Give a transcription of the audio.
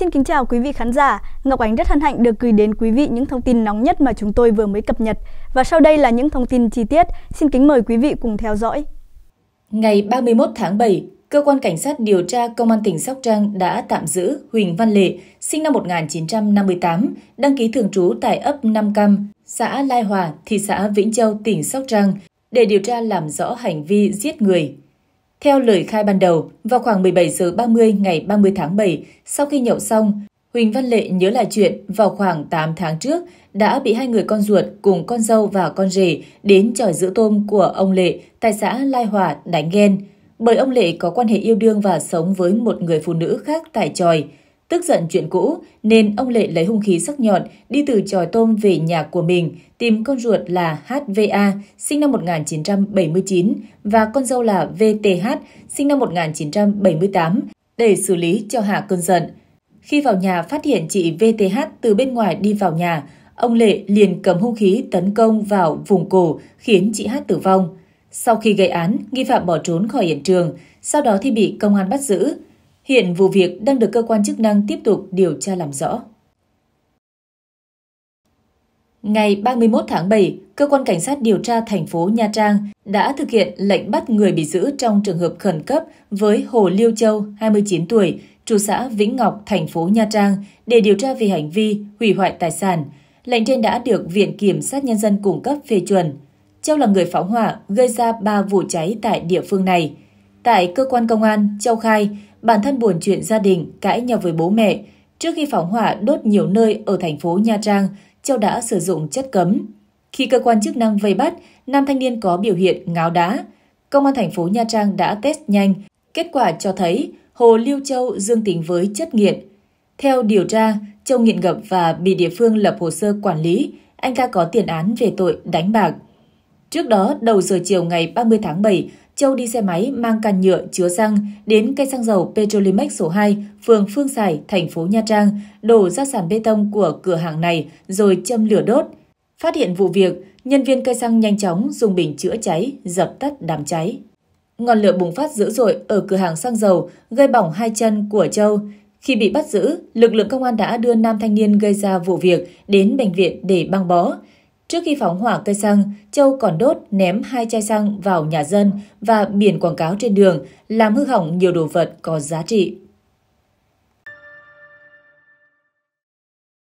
Xin kính chào quý vị khán giả. Ngọc Ánh rất hân hạnh được gửi đến quý vị những thông tin nóng nhất mà chúng tôi vừa mới cập nhật. Và sau đây là những thông tin chi tiết. Xin kính mời quý vị cùng theo dõi. Ngày 31 tháng 7, Cơ quan Cảnh sát điều tra Công an tỉnh Sóc Trăng đã tạm giữ Huỳnh Văn Lệ, sinh năm 1958, đăng ký thường trú tại ấp Nam Cam, xã Lai Hòa, thị xã Vĩnh Châu, tỉnh Sóc Trăng, để điều tra làm rõ hành vi giết người. Theo lời khai ban đầu, vào khoảng 17 giờ 30 ngày 30 tháng 7, sau khi nhậu xong, Huỳnh Văn Lệ nhớ lại chuyện vào khoảng 8 tháng trước đã bị hai người con ruột cùng con dâu và con rể đến tròi giữ tôm của ông Lệ tại xã Lai Hòa đánh ghen. Bởi ông Lệ có quan hệ yêu đương và sống với một người phụ nữ khác tại tròi. Tức giận chuyện cũ nên ông Lệ lấy hung khí sắc nhọn đi từ tròi tôm về nhà của mình, tìm con ruột là HVA sinh năm 1979 và con dâu là VTH sinh năm 1978 để xử lý cho hạ cơn giận. Khi vào nhà phát hiện chị VTH từ bên ngoài đi vào nhà, ông Lệ liền cầm hung khí tấn công vào vùng cổ khiến chị H tử vong. Sau khi gây án, nghi phạm bỏ trốn khỏi hiện trường, sau đó thì bị công an bắt giữ. Hiện vụ việc đang được cơ quan chức năng tiếp tục điều tra làm rõ. Ngày 31 tháng 7, cơ quan cảnh sát điều tra thành phố Nha Trang đã thực hiện lệnh bắt người bị giữ trong trường hợp khẩn cấp với Hồ Liêu Châu, 29 tuổi, trụ xã Vĩnh Ngọc, thành phố Nha Trang để điều tra về hành vi hủy hoại tài sản. Lệnh trên đã được Viện Kiểm sát Nhân dân cung cấp phê chuẩn. Châu là người phóng hỏa gây ra 3 vụ cháy tại địa phương này – Tại cơ quan công an, Châu khai bản thân buồn chuyện gia đình, cãi nhau với bố mẹ. Trước khi phóng hỏa đốt nhiều nơi ở thành phố Nha Trang, Châu đã sử dụng chất cấm. Khi cơ quan chức năng vây bắt, nam thanh niên có biểu hiện ngáo đá. Công an thành phố Nha Trang đã test nhanh, kết quả cho thấy Hồ Liêu Châu dương tính với chất nghiện. Theo điều tra, Châu nghiện ngập và bị địa phương lập hồ sơ quản lý, anh ta có tiền án về tội đánh bạc. Trước đó, đầu giờ chiều ngày 30 tháng 7, Châu đi xe máy mang can nhựa chứa xăng đến cây xăng dầu Petrolimex số 2, phường Phương Sải, thành phố Nha Trang, đổ ra sàn bê tông của cửa hàng này rồi châm lửa đốt. Phát hiện vụ việc, nhân viên cây xăng nhanh chóng dùng bình chữa cháy dập tắt đám cháy. Ngọn lửa bùng phát dữ dội ở cửa hàng xăng dầu, gây bỏng hai chân của Châu. Khi bị bắt giữ, lực lượng công an đã đưa nam thanh niên gây ra vụ việc đến bệnh viện để băng bó. Trước khi phóng hỏa cây xăng, Châu còn đốt ném hai chai xăng vào nhà dân và biển quảng cáo trên đường, làm hư hỏng nhiều đồ vật có giá trị.